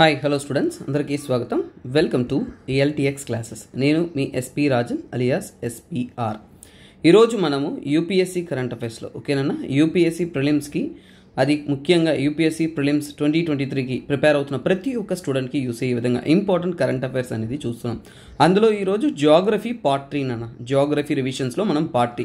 hi hello students అందరికీ స్వాగతం welcome to LTX classes నేను మీ ఎస్పి రాజన్ అలియాస్ ఎస్పీఆర్ ఈరోజు మనము యూపీఎస్సీ కరెంట్ అఫైర్స్లో ఓకేనన్నా యూపీఎస్సీ ప్రిలిమ్స్కి అది ముఖ్యంగా యూపీఎస్సీ ప్రిలిమ్స్ ట్వంటీ ట్వంటీ త్రీకి ప్రిపేర్ అవుతున్న ప్రతి ఒక్క స్టూడెంట్కి యూస్ అయ్యే విధంగా ఇంపార్టెంట్ కరెంట్ అఫైర్స్ అనేది చూస్తున్నాం అందులో ఈరోజు జాగ్రఫీ పార్ట్ త్రీ నాన్న జాగ్రఫీ రివిజన్స్లో మనం పార్ట్ త్రీ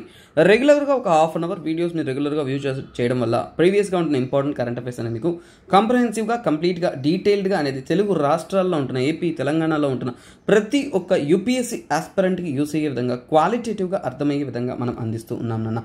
రెగ్యులర్గా ఒక హాఫ్ అన్ అవర్ వీడియోస్ని రెగ్యులర్గా వ్యూ చేయడం వల్ల ప్రీవియస్గా ఉంటున్న ఇంపార్టెంట్ కరెంట్ అఫైర్స్ అనేది మీకు కంప్రహెన్సివ్గా కంప్లీట్గా డీటెయిల్డ్గా అనేది తెలుగు రాష్ట్రాల్లో ఉంటున్న ఏపీ తెలంగాణలో ఉంటున్న ప్రతి ఒక్క యూపీఎస్సీ ఆస్పరెంట్కి యూస్ అయ్యే విధంగా క్వాలిటేటివ్గా అర్థమయ్యే విధంగా మనం అందిస్తూ ఉన్నాం నాన్న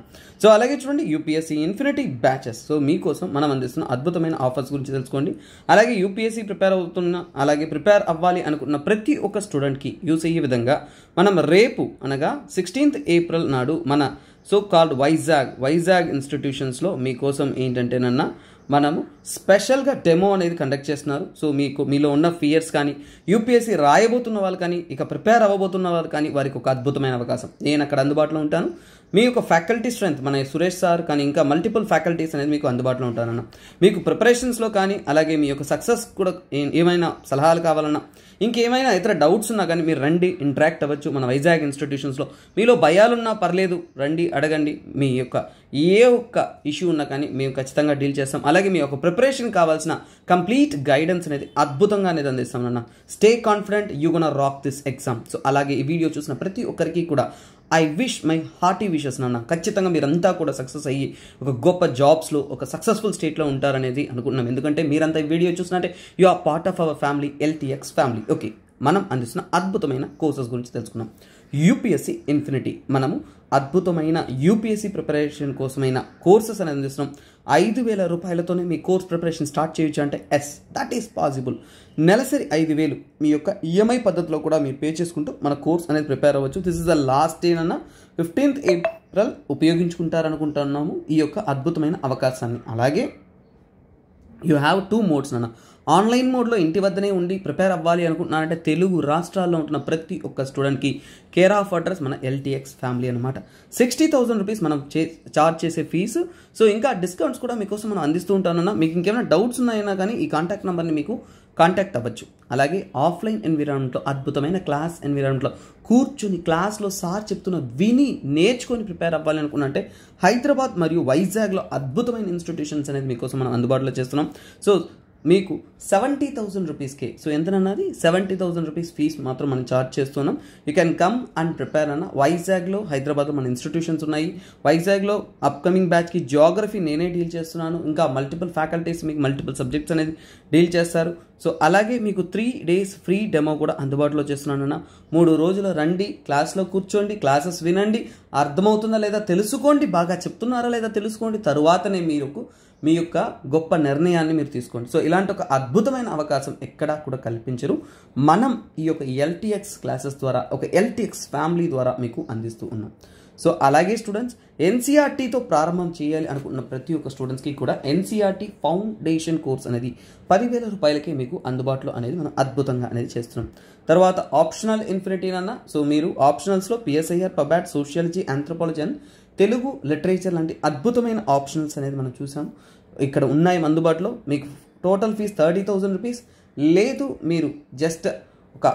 సో అలాగే చూడండి యూపీఎస్సీ ఇన్ఫినిటీ బ్యాచెస్ సో మీకు కోసం మనం అందిస్తున్న అద్భుతమైన ఆఫర్స్ గురించి తెలుసుకోండి అలాగే యూపీఎస్సీ ప్రిపేర్ అవుతున్న అలాగే ప్రిపేర్ అవ్వాలి అనుకున్న ప్రతి ఒక్క స్టూడెంట్కి యూస్ అయ్యే విధంగా మనం రేపు అనగా సిక్స్టీన్త్ ఏప్రిల్ నాడు మన సో కాల్డ్ వైజాగ్ వైజాగ్ ఇన్స్టిట్యూషన్స్లో మీకోసం ఏంటంటేనన్నా మనము స్పెషల్గా డెమో అనేది కండక్ట్ చేస్తున్నారు సో మీకు మీలో ఉన్న ఫియర్స్ కానీ యూపీఎస్సీ రాయబోతున్న వాళ్ళు కానీ ఇక ప్రిపేర్ అవ్వబోతున్న వాళ్ళు కానీ వారికి ఒక అద్భుతమైన అవకాశం నేను అక్కడ అందుబాటులో ఉంటాను మీ యొక్క ఫ్యాకల్టీ స్ట్రెంత్ మన సురేష్ సార్ కానీ ఇంకా మల్టిపుల్ ఫ్యాకల్టీస్ అనేది మీకు అందుబాటులో ఉంటానన్నా మీకు ప్రిపరేషన్స్లో కానీ అలాగే మీ యొక్క సక్సెస్ కూడా ఏమైనా సలహాలు కావాలన్నా ఇంకేమైనా ఇతర డౌట్స్ ఉన్నా కానీ మీరు రండి ఇంటరాక్ట్ అవ్వచ్చు మన వైజాగ్ ఇన్స్టిట్యూషన్స్లో మీలో భయాలున్నా పర్లేదు రండి అడగండి మీ యొక్క ఏ ఒక్క ఇష్యూ ఉన్నా కానీ మేము ఖచ్చితంగా డీల్ చేస్తాం అలాగే మీ యొక్క ప్రిపరేషన్ కావాల్సిన కంప్లీట్ గైడెన్స్ అనేది అద్భుతంగా అనేది అందిస్తాం అన్న stay confident you gonna rock this exam so అలాగే ఈ వీడియో చూసిన ప్రతి ఒక్కరికి కూడా I wish my hearty wishes నాన్న ఖచ్చితంగా మీరంతా కూడా సక్సెస్ అయ్యి ఒక గొప్ప జాబ్స్లో ఒక సక్సెస్ఫుల్ స్టేట్లో ఉంటారనేది అనుకుంటున్నాం ఎందుకంటే మీరంతా ఈ వీడియో చూసినట్టే you are part of our family LTX family okay మనం అందిస్తున్న అద్భుతమైన కోర్సెస్ గురించి తెలుసుకున్నాం యూపీఎస్సీ ఇన్ఫినిటీ మనము అద్భుతమైన యూపీఎస్సీ ప్రిపరేషన్ కోసమైన కోర్సెస్ అనేది అందిస్తున్నాం ఐదు వేల రూపాయలతోనే మీ కోర్స్ ప్రిపరేషన్ స్టార్ట్ చేయొచ్చు అంటే ఎస్ దట్ ఈస్ పాసిబుల్ నెలసరి ఐదు వేలు మీ యొక్క ఈఎంఐ పద్ధతిలో కూడా మీరు పే చేసుకుంటూ మన కోర్స్ అనేది ప్రిపేర్ అవ్వచ్చు this is the last day అన్న ఫిఫ్టీన్త్ ఏప్రిల్ ఉపయోగించుకుంటారనుకుంటున్నాము ఈ యొక్క అద్భుతమైన అవకాశాన్ని అలాగే యూ హ్యావ్ టూ మోడ్స్ అన్న ఆన్లైన్ మోడ్లో ఇంటి వద్దనే ఉండి ప్రిపేర్ అవ్వాలి అనుకుంటున్నారంటే తెలుగు రాష్ట్రాల్లో ఉంటున్న ప్రతి ఒక్క స్టూడెంట్కి కేర్ ఆఫ్ అడ్రస్ మన ఎల్టీఎక్స్ ఫ్యామిలీ అనమాట సిక్స్టీ థౌసండ్ రూపీస్ మనం చే చార్జ్ చేసే ఫీజు సో ఇంకా డిస్కౌంట్స్ కూడా మీకోసం మనం అందిస్తూ ఉంటానన్నా మీకు ఇంకేమైనా డౌట్స్ ఉన్నాయన్నా కానీ ఈ కాంటాక్ట్ నెంబర్ని మీకు కాంటాక్ట్ అవ్వచ్చు అలాగే ఆఫ్లైన్ ఎన్విరాన్మెంట్లో అద్భుతమైన క్లాస్ ఎన్విరాన్మెంట్లో కూర్చుని క్లాస్లో సార్ చెప్తున్న విని నేర్చుకొని ప్రిపేర్ అవ్వాలి అనుకున్నంటే హైదరాబాద్ మరియు వైజాగ్లో అద్భుతమైన ఇన్స్టిట్యూషన్స్ అనేది మీకోసం మనం అందుబాటులో చేస్తున్నాం సో మీకు సెవెంటీ థౌజండ్ రూపీస్కే సో ఎంతనన్నది సెవెంటీ థౌజండ్ రూపీస్ ఫీజ్ మాత్రం మనం ఛార్జ్ చేస్తున్నాం you can come and prepare అన్న వైజాగ్లో హైదరాబాద్లో మన ఇన్స్టిట్యూషన్స్ ఉన్నాయి వైజాగ్లో అప్కమింగ్ బ్యాచ్కి జియోగ్రఫీ నేనే డీల్ చేస్తున్నాను ఇంకా మల్టిపుల్ ఫ్యాకల్టీస్ మీకు మల్టిపుల్ సబ్జెక్ట్స్ అనేది డీల్ చేస్తారు సో అలాగే మీకు త్రీ డేస్ ఫ్రీ డెమో కూడా అందుబాటులో చేస్తున్నాను అన్న మూడు రోజులు రండి క్లాస్లో కూర్చోండి క్లాసెస్ వినండి అర్థమవుతుందా లేదా తెలుసుకోండి బాగా చెప్తున్నారా లేదా తెలుసుకోండి తరువాతనే మీరు మీ యొక్క గొప్ప నిర్ణయాన్ని మీరు తీసుకోండి సో ఇలాంటి ఒక అద్భుతమైన అవకాశం ఎక్కడా కూడా కల్పించరు మనం ఈ యొక్క ఎల్టీఎక్స్ క్లాసెస్ ద్వారా ఒక ఎల్టీఎక్స్ ఫ్యామిలీ ద్వారా మీకు అందిస్తూ ఉన్నాం సో అలాగే స్టూడెంట్స్ ఎన్సీఆర్టీతో ప్రారంభం చేయాలి అనుకున్న ప్రతి ఒక్క స్టూడెంట్స్కి కూడా ఎన్సీఆర్టీ ఫౌండేషన్ కోర్స్ అనేది పదివేల రూపాయలకే మీకు అందుబాటులో అనేది మనం అద్భుతంగా అనేది చేస్తున్నాం తర్వాత ఆప్షనల్ ఇన్ఫినిటీ అన్న సో మీరు ఆప్షనల్స్లో PSIR pub ad sociology anthropology and Telugu literature లాంటి అద్భుతమైన ఆప్షన్స్ అనేది మనం చూసాం ఇక్కడ ఉన్నాయి అందుబాటులో మీకు total fees thirty thousand rupees లేదు మీరు జస్ట్ ఒక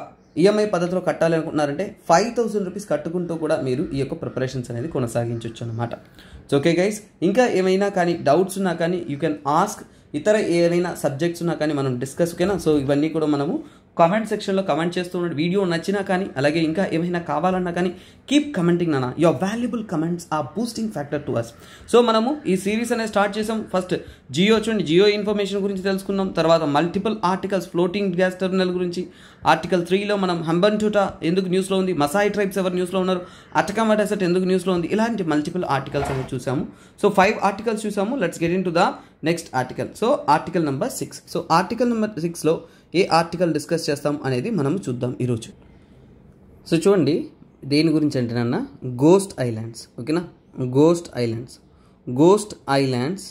ఈఎంఐ e పద్ధతిలో కట్టాలి అనుకుంటున్నారంటే ఫైవ్ థౌసండ్ రూపీస్ కట్టుకుంటూ కూడా మీరు ఈ యొక్క ప్రిపరేషన్స్ అనేది కొనసాగించవచ్చు అనమాట సో ఓకే గైస్ ఇంకా ఏమైనా కానీ డౌట్స్ ఉన్నా కానీ యూ కెన్ ఆస్క్ ఇతర ఏదైనా సబ్జెక్ట్స్ ఉన్నా కానీ మనం డిస్కస్ ఓకేనా సో ఇవన్నీ కూడా మనము కామెంట్ సెక్షన్లో కమెంట్ చేస్తూ ఉండండి వీడియో నచ్చినా కానీ అలాగే ఇంకా ఏమైనా కావాలన్నా కానీ కీప్ కమెంటింగ్ అన్న your valuable comments a boosting factor to us so మనము ఈ సిరీస్ అనేది స్టార్ట్ చేసాం ఫస్ట్ జియో చూడండి జియో ఇన్ఫర్మేషన్ గురించి తెలుసుకుందాం తర్వాత multiple articles floating gas terminal గురించి ఆర్టికల్ త్రీలో మనం హంబన్ హంబన్టూటా ఎందుకు న్యూస్లో ఉంది మసాయి ట్రైబ్స్ ఎవరు న్యూస్లో ఉన్నారు అటకామా సెట్ ఎందుకు న్యూస్లో ఉంది ఇలాంటి మల్టిపుల్ ఆర్టికల్స్ అనేవి చూసాము సో ఫైవ్ ఆర్టికల్స్ చూసాము let's get into the next article so article number six so article number సిక్స్లో ఏ ఆర్టికల్ డిస్కస్ చేస్తాం అనేది మనం చూద్దాం ఈరోజు సో చూడండి దేని గురించి అంటేనన్నా గోస్ట్ ఐలాండ్స్ ఓకేనా ghost islands ghost islands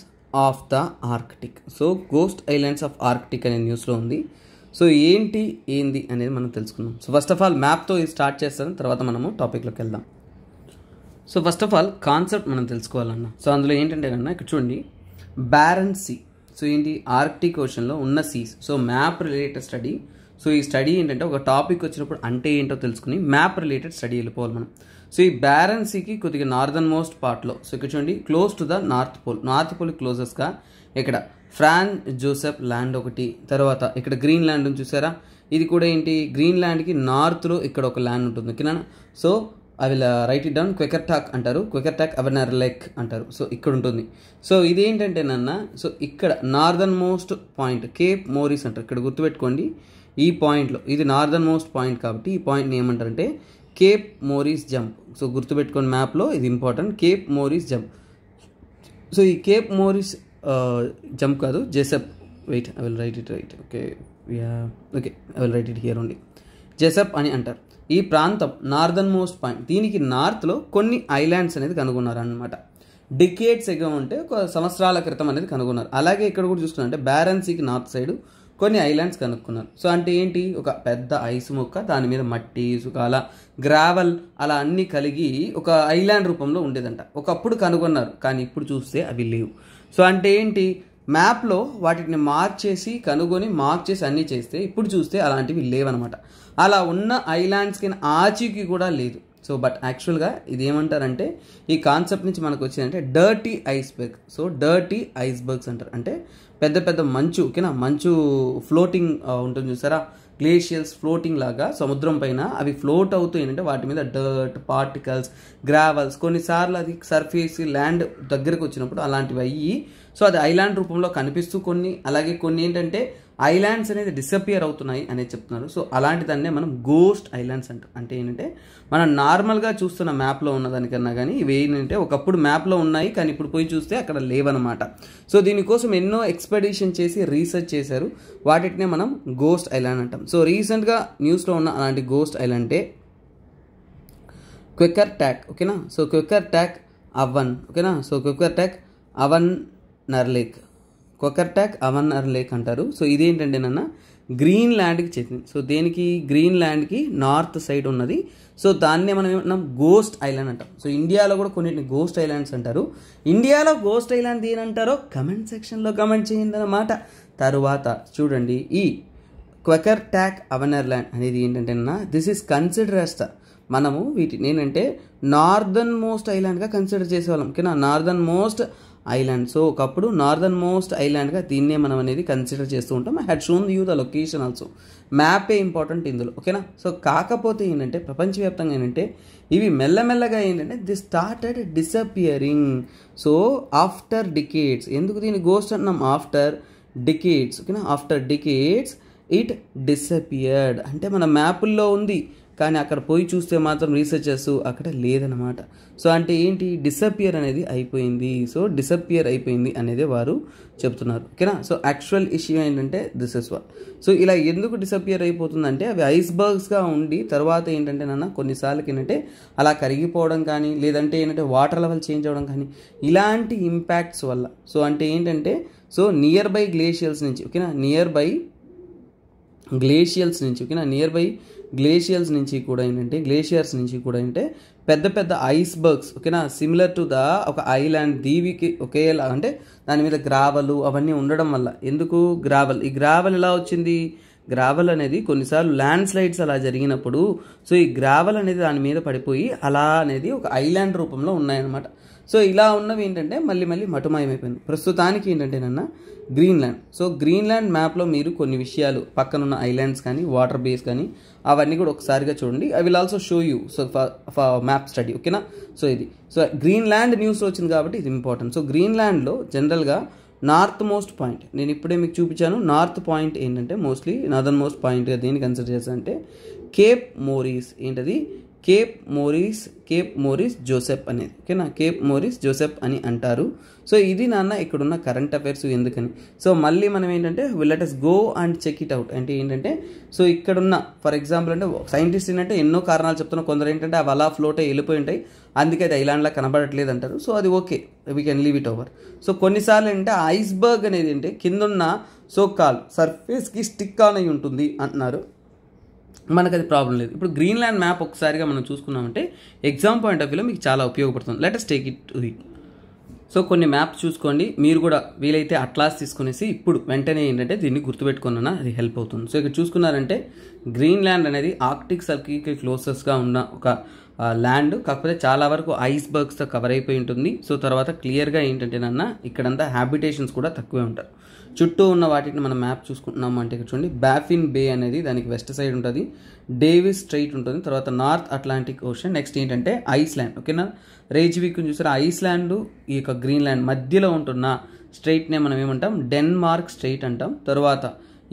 of the Arctic so ghost islands of Arctic అనే న్యూస్లో ఉంది సో ఏంటి ఏంది అనేది మనం తెలుసుకుందాం సో ఫస్ట్ ఆఫ్ ఆల్ మ్యాప్తో ఇది స్టార్ట్ చేస్తాను తర్వాత మనము టాపిక్లోకి వెళ్దాం so first of all concept మనం తెలుసుకోవాలన్న సో అందులో ఏంటంటే కన్నా ఇక్కడ చూడండి బ్యారెన్సీ సో ఏంటి ఆర్క్టిక్ ఓషన్లో ఉన్న seas so map related study so ఈ స్టడీ ఏంటంటే ఒక టాపిక్ వచ్చినప్పుడు అంటే ఏంటో తెలుసుకుని మ్యాప్ రిలేటెడ్ స్టడీ వెళ్ళిపోవాలి మనం సో ఈ బ్యారెన్సీకి కొద్దిగా నార్థన్ మోస్ట్ పార్ట్లో సో ఇక్కడ చూడండి close to the north pole north pole క్లోజెస్గా ఇక్కడ ఫ్రాన్ జోసెఫ్ ల్యాండ్ ఒకటి తర్వాత ఇక్కడ గ్రీన్ ల్యాండ్ చూసారా ఇది కూడా ఏంటి గ్రీన్ ల్యాండ్కి నార్త్లో ఇక్కడ ఒక ల్యాండ్ ఉంటుంది ఓకేనా so I will write it down క్వికర్ టాక్ అంటారు క్వికర్ టాక్ అవెనర్ లెక్ అంటారు సో ఇక్కడ ఉంటుంది సో ఇది ఏంటంటే నాన్న సో ఇక్కడ northernmost point cape Morris అంటారు ఇక్కడ గుర్తుపెట్టుకోండి ఈ పాయింట్లో ఇది నార్దర్న్ మోస్ట్ పాయింట్ కాబట్టి ఈ పాయింట్ని ఏమంటారంటే కేప్ మోరీస్ జంప్ సో గుర్తుపెట్టుకోండి మ్యాప్లో ఇది important cape Morris jump so ఈ కేప్ మోరీస్ జంప్ కాదు Jesup wait I will write it right okay okay I will write it here only Jesup అని అంటారు ఈ ప్రాంతం నార్దన్ మోస్ట్ పాయింట్ దీనికి నార్త్లో కొన్ని ఐలాండ్స్ అనేది కనుగొన్నారనమాట డికేట్స్ ఎగో ఉంటే ఒక సంవత్సరాల క్రితం అనేది కనుగొన్నారు అలాగే ఇక్కడ కూడా చూసుకున్నా అంటే బ్యారెన్సీకి నార్త్ సైడ్ కొన్ని ఐలాండ్స్ కనుక్కున్నారు సో అంటే ఏంటి ఒక పెద్ద ఐస్ మొక్క దాని మీద మట్టి ఇసుక అలా గ్రావెల్ అలా అన్నీ కలిగి ఒక ఐలాండ్ రూపంలో ఉండేదంట ఒకప్పుడు కనుగొన్నారు కానీ ఇప్పుడు చూస్తే అవి లేవు సో అంటే ఏంటి మ్యాప్లో వాటిని మార్చేసి కనుగొని మార్క్ చేసి అన్నీ చేస్తే ఇప్పుడు చూస్తే అలాంటివి లేవనమాట అలా ఉన్న ఐలాండ్స్కి ఆచీకి కూడా లేదు సో బట్ యాక్చువల్గా ఇది ఏమంటారంటే ఈ కాన్సెప్ట్ నుంచి మనకు వచ్చిందంటే dirty iceberg so dirty icebergs అంటారు అంటే పెద్ద పెద్ద మంచు ఓకేనా మంచు ఫ్లోటింగ్ ఉంటుంది చూసారా గ్లేషియల్స్ ఫ్లోటింగ్ లాగా సముద్రం పైన అవి ఫ్లోట్ అవుతూ ఏంటంటే వాటి మీద డర్ట్ పార్టికల్స్ గ్రావెల్స్ కొన్నిసార్లు అది సర్ఫేస్ ల్యాండ్ దగ్గరకు వచ్చినప్పుడు అలాంటివి అయ్యి సో అది ఐలాండ్ రూపంలో కనిపిస్తూ కొన్ని అలాగే కొన్ని ఏంటంటే ఐలాండ్స్ అనేది డిసపియర్ అవుతున్నాయి అనేది చెప్తున్నారు సో అలాంటి దాన్నే మనం గోస్ట్ ఐలాండ్స్ అంట అంటే ఏంటంటే మనం నార్మల్గా చూస్తున్న మ్యాప్లో ఉన్నదానికన్నా కానీ ఇవి ఏంటంటే ఒకప్పుడు మ్యాప్లో ఉన్నాయి కానీ ఇప్పుడు పోయి చూస్తే అక్కడ లేవనమాట సో దీనికోసం ఎన్నో ఎక్స్పెడిషన్ చేసి రీసెర్చ్ చేశారు వాటినే మనం గోస్ట్ ఐలాండ్ అంటాం సో రీసెంట్గా న్యూస్లో ఉన్న అలాంటి గోస్ట్ ఐలాండే క్వెక్కర్ ట్యాక్ ఓకేనా సో క్విక్కర్ ట్యాక్ అవన్ ఓకేనా సో క్విక్కర్ ట్యాక్ అవన్ నర్లేక్ కొకర్టాక్ అవన్ నర్లేక్ అంటారు సో ఇదేంటండి నాన్న గ్రీన్ ల్యాండ్కి చెందింది సో దేనికి గ్రీన్ ల్యాండ్కి నార్త్ సైడ్ ఉన్నది సో దాన్నే మనం ఏమంటున్నాం గోస్ట్ ఐలాండ్ అంటాం సో ఇండియాలో కూడా కొన్ని గోస్ట్ ఐలాండ్స్ అంటారు ఇండియాలో గోస్ట్ ఐలాండ్ ఏనంటారో కమెంట్ సెక్షన్లో కమెంట్ చేయండి అన్నమాట తరువాత చూడండి ఈ క్వకర్ ట్యాక్ ల్యాండ్ అనేది ఏంటంటే దిస్ ఈస్ కన్సిడర్ యాజ్ మనము వీటి నేనంటే నార్దర్న్ మోస్ట్ ఐలాండ్గా కన్సిడర్ చేసేవాళ్ళం ఓకేనా నార్దర్న్ మోస్ట్ ఐలాండ్ సో ఒకప్పుడు నార్దర్న్ మోస్ట్ ఐలాండ్గా దీన్నే మనం అనేది కన్సిడర్ చేస్తూ ఉంటాం had shown you the location also మ్యాపే ఇంపార్టెంట్ ఇందులో ఓకేనా సో కాకపోతే ఏంటంటే ప్రపంచవ్యాప్తంగా ఏంటంటే ఇవి మెల్లమెల్లగా ఏంటంటే they started disappearing so after decades ఎందుకు దీని గోస్ట్ అన్నాం ఆఫ్టర్ డికేట్స్ ఓకేనా ఆఫ్టర్ డికేట్స్ ఇట్ డిసపియర్డ్ అంటే మన మ్యాపుల్లో ఉంది కానీ అక్కడ పోయి చూస్తే మాత్రం రీసెర్చర్స్ అక్కడ లేదనమాట సో అంటే ఏంటి డిసప్పియర్ అనేది అయిపోయింది సో డిసప్పియర్ అయిపోయింది అనేది వారు చెప్తున్నారు ఓకేనా సో యాక్చువల్ ఇష్యూ ఏంటంటే దిస్ ఇస్ వాట్ సో ఇలా ఎందుకు డిసప్పియర్ అయిపోతుందంటే అవి ఐస్బర్గ్స్గా ఉండి తర్వాత ఏంటంటే నాన్న కొన్నిసార్లు ఏంటంటే అలా కరిగిపోవడం కానీ లేదంటే ఏంటంటే వాటర్ లెవెల్ చేంజ్ అవ్వడం కానీ ఇలాంటి ఇంపాక్ట్స్ వల్ల సో అంటే ఏంటంటే సో నియర్ బై గ్లేషియల్స్ నుంచి ఓకేనా నియర్ బై గ్లేషియల్స్ నుంచి ఓకేనా నియర్ బై గ్లేషియల్స్ నుంచి కూడా ఏంటంటే గ్లేషియర్స్ నుంచి కూడా ఏంటంటే పెద్ద పెద్ద ఐస్బర్గ్స్ ఓకేనా సిమిలర్ టు ద ఒక ఐలాండ్ దీవికి ఒకేలా అంటే దాని మీద గ్రావలు అవన్నీ ఉండడం వల్ల ఎందుకు గ్రావల్ ఈ గ్రావల్ ఎలా వచ్చింది గ్రావల్ అనేది కొన్నిసార్లు ల్యాండ్ స్లైడ్స్ అలా జరిగినప్పుడు సో ఈ గ్రావల్ అనేది దాని మీద పడిపోయి అలా అనేది ఒక ఐలాండ్ రూపంలో ఉన్నాయన్నమాట సో ఇలా ఉన్నవి ఏంటంటే మళ్ళీ మళ్ళీ మటుమాయమైపోయింది ప్రస్తుతానికి ఏంటంటే నన్న గ్రీన్లాండ్ సో గ్రీన్లాండ్ మ్యాప్లో మీరు కొన్ని విషయాలు పక్కనున్న ఐలాండ్స్ కానీ వాటర్ బేస్ కానీ అవన్నీ కూడా ఒకసారిగా చూడండి I will also show you so map study ఓకేనా సో ఇది సో గ్రీన్లాండ్ న్యూస్ వచ్చింది కాబట్టి ఇది ఇంపార్టెంట్ సో గ్రీన్లాండ్లో జనరల్గా నార్త్ మోస్ట్ పాయింట్ నేను ఇప్పుడే మీకు చూపించాను నార్త్ పాయింట్ ఏంటంటే మోస్ట్లీ నార్దర్న్ మోస్ట్ పాయింట్గా దేన్ని కన్సిడర్ అంటే కేప్ మోరీస్ ఏంటది cape Morris cape Morris Joseph అనేది ఓకేనా కేప్ మోరిస్ జోసెఫ్ అని అంటారు సో ఇది నాన్న ఇక్కడున్న కరెంట్ అఫైర్స్ ఎందుకని సో మళ్ళీ మనం ఏంటంటే will let us go and check it out అంటే ఏంటంటే సో ఇక్కడున్న ఫర్ ఎగ్జాంపుల్ అంటే సైంటిస్ట్ ఏంటంటే ఎన్నో కారణాలు చెప్తున్నా కొందరు ఏంటంటే అవి అలా ఫ్లోట్ అయ్యి వెళ్ళిపోయి ఉంటాయి అందుకే అది ఐలాండ్లా కనబడట్లేదు అంటారు సో అది okay we can leave it over so కొన్నిసార్లు ఏంటంటే ఐస్బర్గ్ అనేది ఏంటంటే కిందున్న సో కాల్ సర్ఫేస్కి స్టిక్ ఆన్ అయి ఉంటుంది అంటున్నారు మనకు అది ప్రాబ్లం లేదు ఇప్పుడు గ్రీన్ ల్యాండ్ మ్యాప్ ఒకసారిగా మనం చూసుకున్నామంటే ఎగ్జామ్ పాయింట్ ఆఫ్ వ్యూలో మీకు చాలా ఉపయోగపడుతుంది latest take it it so కొన్ని మ్యాప్స్ చూసుకోండి మీరు కూడా వీలైతే అట్లాస్ తీసుకునేసి ఇప్పుడు వెంటనే ఏంటంటే దీన్ని గుర్తుపెట్టుకున్న అది హెల్ప్ అవుతుంది సో ఇక్కడ చూసుకున్నారంటే గ్రీన్ ల్యాండ్ అనేది ఆర్క్టిక్ సర్కిల్కి క్లోసెస్గా ఉన్న ఒక ల్యాండ్ కాకపోతే చాలా వరకు ఐస్ బర్గ్స్తో కవర్ అయిపోయి ఉంటుంది సో తర్వాత క్లియర్గా ఏంటంటే నాన్న ఇక్కడంతా హ్యాబిటేషన్స్ కూడా తక్కువే ఉంటారు చుట్టూ ఉన్న వాటిని మనం మ్యాప్ చూసుకుంటున్నాము అంటే చూడండి బ్యాఫిన్ బే అనేది దానికి వెస్ట్ సైడ్ ఉంటుంది డేవిస్ స్ట్రైట్ ఉంటుంది తర్వాత నార్త్ అట్లాంటిక్ ఓషన్ నెక్స్ట్ ఏంటంటే ఐస్లాండ్ ఓకేనా రేజ్విక్ చూసారా ఐస్లాండ్ ఈ యొక్క గ్రీన్లాండ్ మధ్యలో ఉంటున్న స్ట్రైట్నే మనం ఏమంటాం డెన్మార్క్ స్ట్రైట్ అంటాం తర్వాత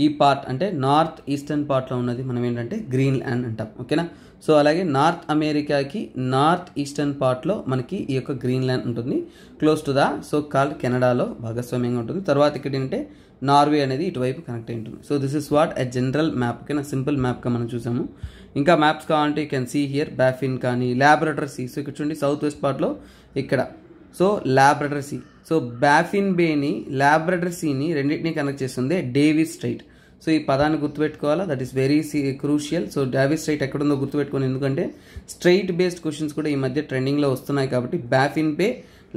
ఈ పార్ట్ అంటే నార్త్ ఈస్టర్న్ పార్ట్లో ఉన్నది మనం ఏంటంటే గ్రీన్ ల్యాండ్ అంటాం ఓకేనా సో అలాగే నార్త్ అమెరికాకి నార్త్ ఈస్టర్న్ పార్ట్లో మనకి ఈ యొక్క ల్యాండ్ ఉంటుంది close to the so called కెనడాలో భాగస్వామ్యంగా ఉంటుంది తర్వాత ఇక్కడ ఏంటంటే నార్వే అనేది ఇటువైపు కనెక్ట్ అయి ఉంటుంది so this is what a general map కింద సింపుల్ మ్యాప్గా మనం చూసాము ఇంకా మ్యాప్స్ కావాలంటే you can see here Baffin కానీ ల్యాబొరేటరీ సీ సో ఇక్కడ చూడండి సౌత్ వెస్ట్ పార్ట్లో ఇక్కడ so laboratory sea so Baffin బేని ల్యాబొరేటరీ సీని రెండింటినీ కనెక్ట్ చేస్తుంది డేవిస్ స్ట్రైట్ సో ఈ పదాన్ని గుర్తుపెట్టుకోవాలా that is very crucial so Davis strait ఎక్కడుందో గుర్తుపెట్టుకోండి ఎందుకంటే స్ట్రైట్ బేస్డ్ క్వశ్చన్స్ కూడా ఈ మధ్య ట్రెండింగ్లో వస్తున్నాయి కాబట్టి బ్యాఫిన్ పే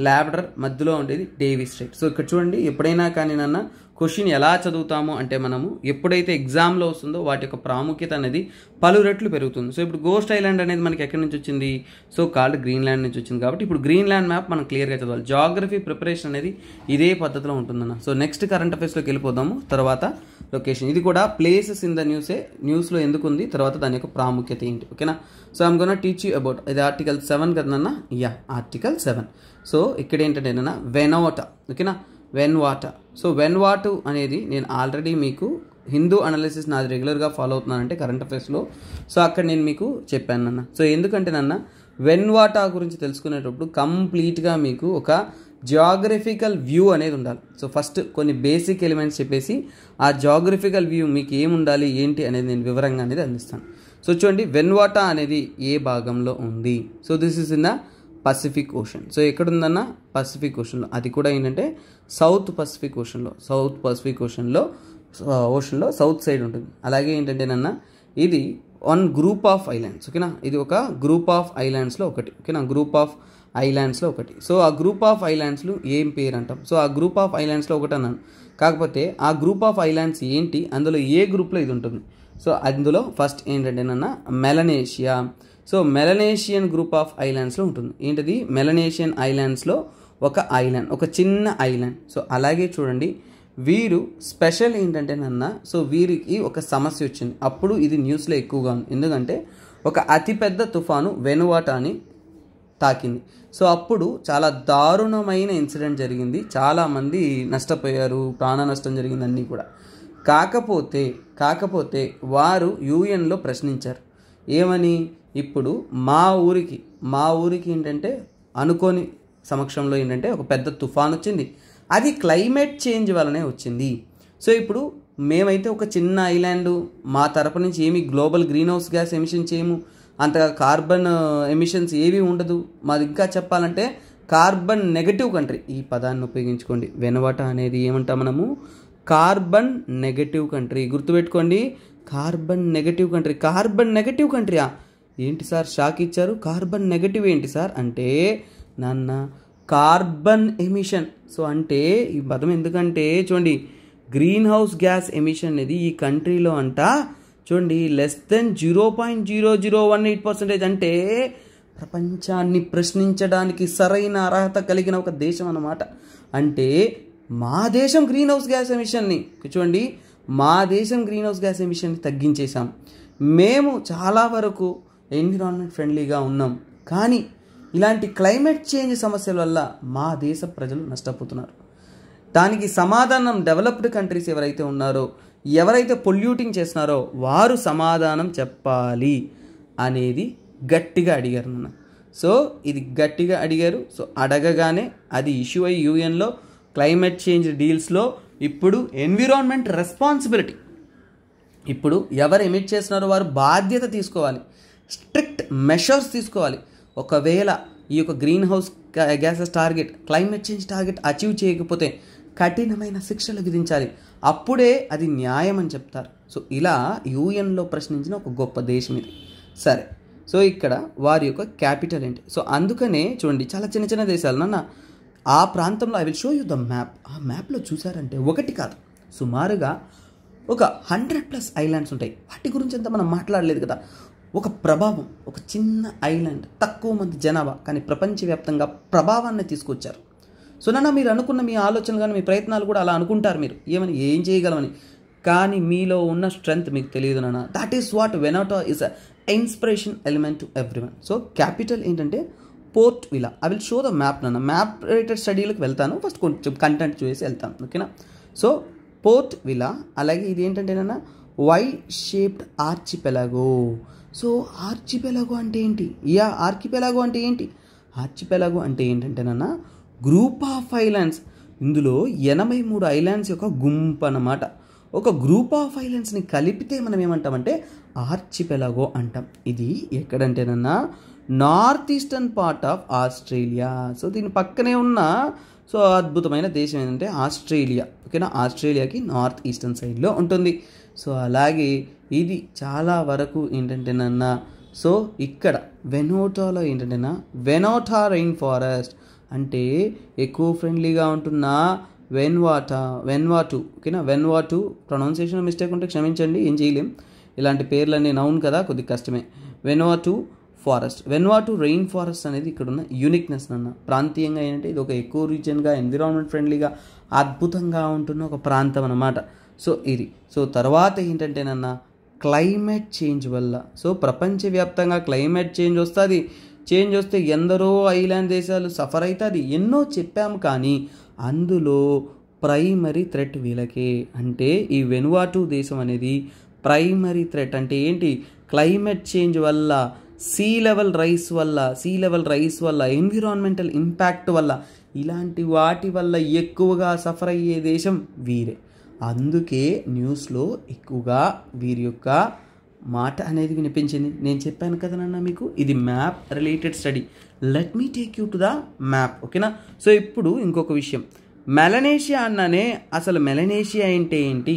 లాబ్డర్ మధ్యలో ఉండేది డేవీ స్ట్రీట్ సో ఇక్కడ చూడండి ఎప్పుడైనా కానీ నన్న క్వశ్చన్ ఎలా చదువుతాము అంటే మనము ఎప్పుడైతే ఎగ్జామ్లో వస్తుందో వాటి యొక్క ప్రాముఖ్యత అనేది పలు రెట్లు పెరుగుతుంది సో ఇప్పుడు గోస్ట్ ఐలాండ్ అనేది మనకి ఎక్కడి నుంచి వచ్చింది సో కాల్డ్ గ్రీన్లాండ్ నుంచి వచ్చింది కాబట్టి ఇప్పుడు గ్రీన్లాండ్ మ్యాప్ మనం క్లియర్గా చదవాలి జాగ్రఫీ ప్రిపరేషన్ అనేది ఇదే పద్ధతిలో ఉంటుందన్న సో నెక్స్ట్ కరెంట్ అఫేర్స్లోకి వెళ్ళిపోదాము తర్వాత లొకేషన్ ఇది కూడా ప్లేసెస్ ఇన్ ద న్యూసే న్యూస్లో ఎందుకు ఉంది తర్వాత దాని యొక్క ప్రాముఖ్యత ఏంటి ఓకేనా so I'm gonna teach you about ఇది ఆర్టికల్ సెవెన్ కదన్న యా ఆర్టికల్ సెవెన్ సో ఇక్కడ ఏంటంటే నా వెనోట ఓకేనా వెన్వాట సో వెన్వాటు అనేది నేను ఆల్రెడీ మీకు హిందూ అనాలిసిస్ నాది రెగ్యులర్గా ఫాలో అవుతున్నానంటే కరెంట్ అఫేర్స్లో సో అక్కడ నేను మీకు చెప్పాను నాన్న సో ఎందుకంటే నాన్న వాటా గురించి తెలుసుకునేటప్పుడు కంప్లీట్గా మీకు ఒక జాగ్రఫికల్ వ్యూ అనేది ఉండాలి సో ఫస్ట్ కొన్ని బేసిక్ ఎలిమెంట్స్ చెప్పేసి ఆ జాగ్రఫికల్ వ్యూ మీకు ఏముండాలి ఏంటి అనేది నేను వివరంగా అనేది అందిస్తాను సో చూడండి వెన్వాటా అనేది ఏ భాగంలో ఉంది so this is in the Pacific ocean so ఎక్కడ ఉందన్న పసిఫిక్ ఓషన్లో అది కూడా ఏంటంటే సౌత్ పసిఫిక్ ఓషన్లో సౌత్ పసిఫిక్ ఓషన్లో ఓషన్లో సౌత్ సైడ్ ఉంటుంది అలాగే ఏంటంటే నన్న ఇది వన్ గ్రూప్ ఆఫ్ ఐలాండ్స్ ఓకేనా ఇది ఒక గ్రూప్ ఆఫ్ ఐలాండ్స్లో ఒకటి ఓకేనా గ్రూప్ ఆఫ్ ఐలాండ్స్లో ఒకటి సో ఆ గ్రూప్ ఆఫ్ ఐలాండ్స్లు ఏం పేరు అంటాం సో ఆ గ్రూప్ ఆఫ్ ఐలాండ్స్లో ఒకటి అన్నాను కాకపోతే ఆ గ్రూప్ ఆఫ్ ఐలాండ్స్ ఏంటి అందులో ఏ గ్రూప్లో ఇది ఉంటుంది సో అందులో ఫస్ట్ ఏంటంటే నన్న Melanesia so Melanesian group of ఐలాండ్స్లో ఉంటుంది ఏంటిది మెలనేషియన్ ఐలాండ్స్లో ఒక ఐలాండ్ ఒక చిన్న ఐలాండ్ సో అలాగే చూడండి వీరు స్పెషల్ ఏంటంటే నన్న సో వీరికి ఒక సమస్య వచ్చింది అప్పుడు ఇది న్యూస్లో ఎక్కువగా ఉంది ఎందుకంటే ఒక అతిపెద్ద తుఫాను అని తాకింది సో అప్పుడు చాలా దారుణమైన ఇన్సిడెంట్ జరిగింది చాలామంది నష్టపోయారు ప్రాణ నష్టం జరిగింది అన్నీ కూడా కాకపోతే కాకపోతే వారు యూఎన్లో ప్రశ్నించారు ఏమని ఇప్పుడు మా ఊరికి మా ఊరికి ఏంటంటే అనుకోని సమక్షంలో ఏంటంటే ఒక పెద్ద తుఫాన్ వచ్చింది అది క్లైమేట్ చేంజ్ వలనే వచ్చింది సో ఇప్పుడు మేమైతే ఒక చిన్న ఐలాండ్ మా తరపు నుంచి ఏమి global greenhouse gas emission చేయము అంతగా కార్బన్ ఎమిషన్స్ ఏవి ఉండదు మాది ఇంకా చెప్పాలంటే కార్బన్ నెగటివ్ కంట్రీ ఈ పదాన్ని ఉపయోగించుకోండి వెనవట అనేది ఏమంటాం మనము కార్బన్ నెగటివ్ కంట్రీ గుర్తుపెట్టుకోండి carbon negative country carbon negative కంట్రీయా ఏంటి సార్ షాక్ ఇచ్చారు కార్బన్ నెగటివ్ ఏంటి సార్ అంటే నాన్న కార్బన్ ఎమిషన్ సో అంటే ఈ పదం ఎందుకంటే చూడండి గ్రీన్ హౌస్ గ్యాస్ ఎమిషన్ అనేది ఈ కంట్రీలో అంట చూడండి less than zero point zero zero one eight percentage అంటే ప్రపంచాన్ని ప్రశ్నించడానికి సరైన అర్హత కలిగిన ఒక దేశం అన్నమాట అంటే మా దేశం గ్రీన్ హౌస్ గ్యాస్ ఎమిషన్ని చూడండి మా దేశం గ్రీన్ హౌస్ గ్యాస్ ఎమిషన్ని తగ్గించేశాం మేము చాలా వరకు ఎన్విరాన్మెంట్ ఫ్రెండ్లీగా ఉన్నాం కానీ ఇలాంటి క్లైమేట్ చేంజ్ సమస్యల వల్ల మా దేశ ప్రజలు నష్టపోతున్నారు దానికి సమాధానం డెవలప్డ్ కంట్రీస్ ఎవరైతే ఉన్నారో ఎవరైతే పొల్యూటింగ్ చేస్తున్నారో వారు సమాధానం చెప్పాలి అనేది గట్టిగా అడిగారు నన్ను సో ఇది గట్టిగా అడిగారు సో అడగగానే అది ఇష్యూ అయ్యి యూఎన్లో క్లైమేట్ చేంజ్ డీల్స్లో ఇప్పుడు ఎన్విరాన్మెంట్ రెస్పాన్సిబిలిటీ ఇప్పుడు ఎవరు ఎమిట్ చేస్తున్నారో వారు బాధ్యత తీసుకోవాలి స్ట్రిక్ట్ మెషర్స్ తీసుకోవాలి ఒకవేళ ఈ యొక్క greenhouse gases target climate change target achieve చేయకపోతే కఠినమైన శిక్షలు విధించాలి అప్పుడే అది న్యాయం అని చెప్తారు సో ఇలా యూఎన్లో ప్రశ్నించిన ఒక గొప్ప దేశం ఇది సరే సో ఇక్కడ వారి యొక్క క్యాపిటల్ ఏంటి సో అందుకనే చూడండి చాలా చిన్న చిన్న దేశాలు నాన్న ఆ ప్రాంతంలో I will show you the map ఆ మ్యాప్లో చూసారంటే ఒకటి కాదు సుమారుగా ఒక హండ్రెడ్ ప్లస్ ఐలాండ్స్ ఉంటాయి వాటి గురించి అంతా మనం మాట్లాడలేదు కదా ఒక ప్రభావం ఒక చిన్న ఐలాండ్ తక్కువ మంది జనాభా కానీ ప్రపంచవ్యాప్తంగా ప్రభావాన్ని తీసుకొచ్చారు సో నాన్న మీరు అనుకున్న మీ ఆలోచనలు కానీ మీ ప్రయత్నాలు కూడా అలా అనుకుంటారు మీరు ఏమని ఏం చేయగలమని కానీ మీలో ఉన్న స్ట్రెంగ్త్ మీకు తెలియదు నాన్న that is what Vanuatu is a inspiration element to everyone so capital ఏంటంటే Port Vila I will show the map నాన్న మ్యాప్ రిలేటెడ్ స్టడీలకు వెళ్తాను ఫస్ట్ కొంచెం కంటెంట్ చూసి వెళ్తాను ఓకేనా సో పోర్ట్ విలా అలాగే ఇది ఏంటంటే నాన్న Y shaped pelago so archipelago అంటే ఏంటి యా ఆర్కిపెలాగో అంటే ఏంటి ఆర్చిపెలాగో అంటే ఏంటంటేనన్నా గ్రూప్ ఆఫ్ ఐలాండ్స్ ఇందులో ఎనభై మూడు ఐలాండ్స్ యొక్క గుంపు అన్నమాట ఒక గ్రూప్ ఆఫ్ ఐలాండ్స్ని కలిపితే మనం ఏమంటామంటే ఆర్చిపెలాగో అంటాం ఇది ఎక్కడంటేనన్నా north eastern part of Australia so దీని పక్కనే ఉన్న సో అద్భుతమైన దేశం ఏంటంటే ఆస్ట్రేలియా ఓకేనా ఆస్ట్రేలియాకి నార్త్ ఈస్టర్న్ సైడ్లో ఉంటుంది సో అలాగే ఇది చాలా వరకు ఏంటంటేనన్నా సో ఇక్కడ వెనోటాలో ఏంటంటేనా వెనోటా రెయిన్ ఫారెస్ట్ అంటే ఎక్కువ ఫ్రెండ్లీగా ఉంటున్న వెన్వాటా వెన్వాటు ఓకేనా వెన్వాటు ప్రొనౌన్సియేషన్ మిస్టేక్ ఉంటే క్షమించండి ఏం చేయలేం ఇలాంటి పేర్లన్నీ నౌన్ కదా కొద్ది కష్టమే Vanuatu forest Vanuatu rainforest అనేది ఇక్కడ ఉన్న యూనిక్నెస్ అన్న ప్రాంతీయంగా ఏంటంటే ఇది ఒక ఎక్కువ రీజన్గా ఎన్విరాన్మెంట్ ఫ్రెండ్లీగా అద్భుతంగా ఉంటున్న ఒక ప్రాంతం అన్నమాట సో ఇది సో తర్వాత ఏంటంటేనన్నా క్లైమేట్ చేంజ్ వల్ల సో ప్రపంచవ్యాప్తంగా క్లైమేట్ చేంజ్ వస్తుంది చేంజ్ వస్తే ఎందరో ఐలాండ్ దేశాలు సఫర్ అవుతుంది ఎన్నో చెప్పాము కానీ అందులో ప్రైమరీ థ్రెట్ వీళ్ళకే అంటే ఈ వెనువాటు దేశం అనేది ప్రైమరీ థ్రెట్ అంటే ఏంటి క్లైమేట్ చేంజ్ వల్ల సీ లెవెల్ రైస్ వల్ల సీ లెవెల్ రైస్ వల్ల ఎన్విరాన్మెంటల్ ఇంపాక్ట్ వల్ల ఇలాంటి వాటి వల్ల ఎక్కువగా సఫర్ అయ్యే దేశం వీరే అందుకే న్యూస్లో ఎక్కువగా వీరి యొక్క మాట అనేది వినిపించింది నేను చెప్పాను కదా నన్న మీకు ఇది map related study let me take you to the map ఓకేనా సో ఇప్పుడు ఇంకొక విషయం మెలనేషియా అన్ననే అసలు మెలనేషియా అంటే ఏంటి